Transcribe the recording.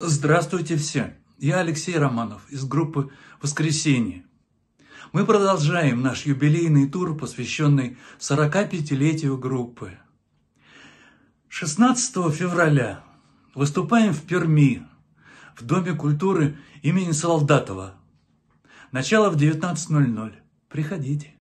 Здравствуйте все! Я Алексей Романов из группы «Воскресенье». Мы продолжаем наш юбилейный тур, посвященный 45-летию группы. 16 февраля выступаем в Перми, в Доме культуры имени Солдатова. Начало в 19.00. Приходите.